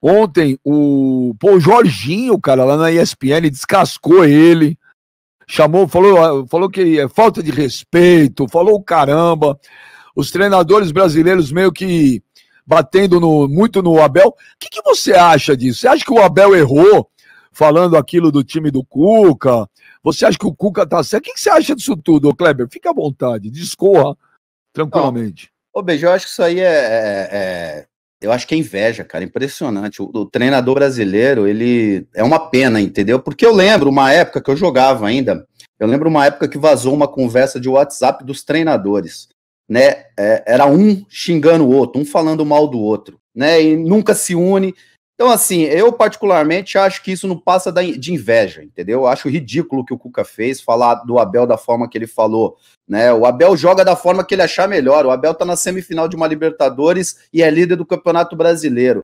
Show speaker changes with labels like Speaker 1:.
Speaker 1: Ontem, o, pô, o Jorginho, cara, lá na ESPN, descascou ele. Chamou, falou, ah, falou que é falta de respeito, falou caramba. Os treinadores brasileiros meio que batendo no, muito no Abel. O que, que você acha disso? Você acha que o Abel errou falando aquilo do time do Cuca? Você acha que o Cuca tá certo? O que, que você acha disso tudo, Kleber? Fica à vontade, discorra tranquilamente.
Speaker 2: Ô, Beijo, eu acho que isso aí é, é, é eu acho que é inveja, cara, impressionante. O, o, treinador brasileiro, ele é uma pena, entendeu? Porque eu lembro uma época que eu jogava ainda, eu lembro uma época que vazou uma conversa de WhatsApp dos treinadores, né? É, era um xingando o outro, um falando mal do outro, né? E nunca se une. Então, assim, eu particularmente acho que isso não passa de inveja, entendeu? Eu acho ridículo o que o Cuca fez, falar do Abel da forma que ele falou, né? O Abel joga da forma que ele achar melhor. O Abel tá na semifinal de uma Libertadores e é líder do Campeonato Brasileiro.